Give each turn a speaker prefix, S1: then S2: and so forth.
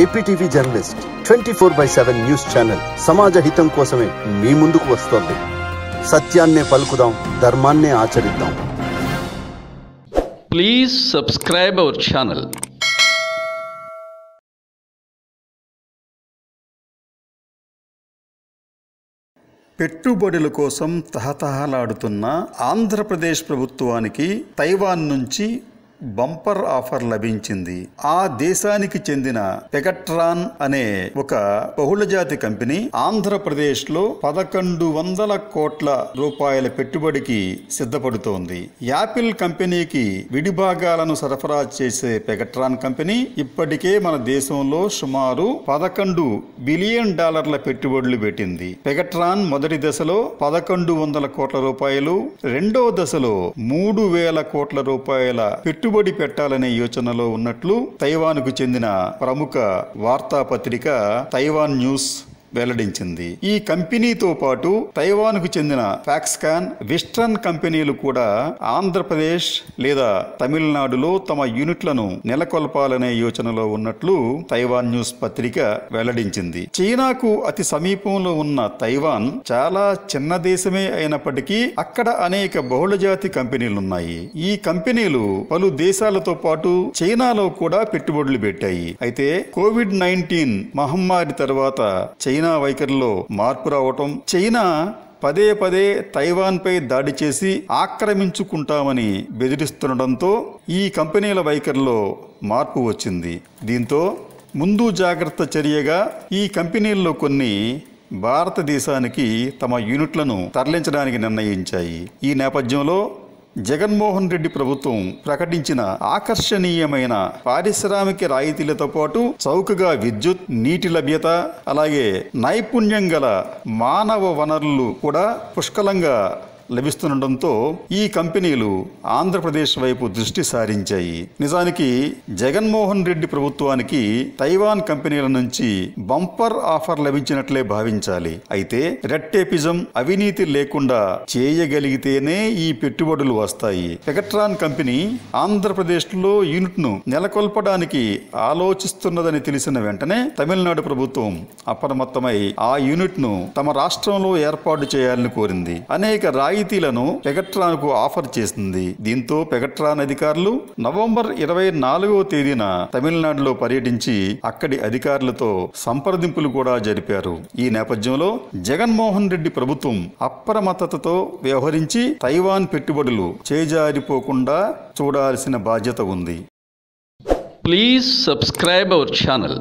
S1: APTV journalist twenty four by seven news channel సమాజ హితం కోసమే మీ ముందుకు వస్తోంది సత్యాన్నే పలుకుదాం ధర్మాన్నే ఆచరిద్దాం ప్లీజ్ సబ్స్క్రైబ్ అవర్ ఛానల్ పెట్టుబడుల కోసం తహతహలాడుతున్న ఆంధ్రప్రదేశ్ ప్రభుత్వానికి తైవాన్ నుంచి బంపర్ ఆఫర్ లభించింది ఆ దేశానికి చెందిన పెగట్రాన్ అనే ఒక బహుళజాతి కంపెనీ ఆంధ్రప్రదేశ్ లో పదకొండు వందల కోట్ల రూపాయల పెట్టుబడికి సిద్ధపడుతోంది యాపిల్ కంపెనీకి విడిభాగాలను సరఫరా చేసే పెగట్రాన్ కంపెనీ ఇప్పటికే మన దేశంలో సుమారు పదకొండు బిలియన్ డాలర్ల పెట్టుబడులు పెట్టింది పెగట్రాన్ మొదటి దశలో పదకొండు వందల కోట్ల రూపాయలు రెండో దశలో మూడు వేల కోట్ల రూపాయల పెట్టుబడి పెట్టుబడి పెట్టాలనే యోచనలో ఉన్నట్లు తైవాన్కు చెందిన ప్రముఖ వార్తాపత్రిక తైవాన్ న్యూస్ వెల్లడించింది ఈ కంపెనీతో పాటు తైవాన్కు చెందిన ఫాక్స్కాన్ విస్ట్రన్ కంపెనీలు కూడా ఆంధ్రప్రదేశ్ లేదా తమిళనాడులో తమ యూనిట్లను నెలకొల్పాలనే యోచనలో ఉన్నట్లు తైవాన్ న్యూస్ పత్రిక వెల్లడించింది చైనాకు అతి సమీపంలో ఉన్న తైవాన్ చాలా చిన్న దేశమే అయినప్పటికీ అక్కడ అనేక బహుళజాతి కంపెనీలున్నాయి ఈ కంపెనీలు పలు దేశాలతో పాటు చైనాలో కూడా పెట్టుబడులు పెట్టాయి అయితే కోవిడ్ నైన్టీన్ మహమ్మారి తర్వాత చైనా చైనా వైఖరిలో మార్పు రావటం చైనా పదే పదే తైవాన్పై దాడి చేసి ఆక్రమించుకుంటామని బెదిరిస్తుండటంతో ఈ కంపెనీల వైఖరిలో మార్పు వచ్చింది దీంతో ముందు జాగ్రత్త చర్యగా ఈ కంపెనీల్లో కొన్ని భారతదేశానికి తమ యూనిట్లను తరలించడానికి నిర్ణయించాయి ఈ నేపథ్యంలో జగన్మోహన్ రెడ్డి ప్రభుత్వం ప్రకటించిన ఆకర్షణీయమైన పారిశ్రామిక రాయితీలతో పాటు చౌకగా విద్యుత్ నీటి లభ్యత అలాగే నైపుణ్యం గల మానవ వనరులు కూడా పుష్కలంగా లభిస్తుండటంతో ఈ కంపెనీలు ఆంధ్రప్రదేశ్ వైపు దృష్టి సారించాయి నిజానికి జగన్మోహన్ రెడ్డి ప్రభుత్వానికి తైవాన్ కంపెనీల నుంచి బంపర్ ఆఫర్ లభించినట్లే భావించాలి అయితే రెట్టేపిజం అవినీతి లేకుండా చేయగలిగితేనే ఈ పెట్టుబడులు వస్తాయి పెగట్రాన్ కంపెనీ ఆంధ్రప్రదేశ్లో యూనిట్ను నెలకొల్పడానికి ఆలోచిస్తున్నదని తెలిసిన వెంటనే తమిళనాడు ప్రభుత్వం అప్రమత్తమై ఆ యూనిట్ను తమ రాష్ట్రంలో ఏర్పాటు చేయాలని కోరింది అనేక రాయి రాయితీలను పెగట్రాన్కు ఆఫర్ చేసింది దీంతో పెగట్రాన్ అధికారులు నవంబర్ ఇరవై నాలుగవ తేదీన తమిళనాడులో పర్యటించి అక్కడి అధికారులతో సంప్రదింపులు కూడా జరిపారు ఈ నేపథ్యంలో జగన్మోహన్ రెడ్డి ప్రభుత్వం అప్రమత్తతతో వ్యవహరించి తైవాన్ పెట్టుబడులు చేజారిపోకుండా చూడాల్సిన బాధ్యత ఉంది ప్లీజ్ సబ్స్క్రైబ్ అవర్ ఛానల్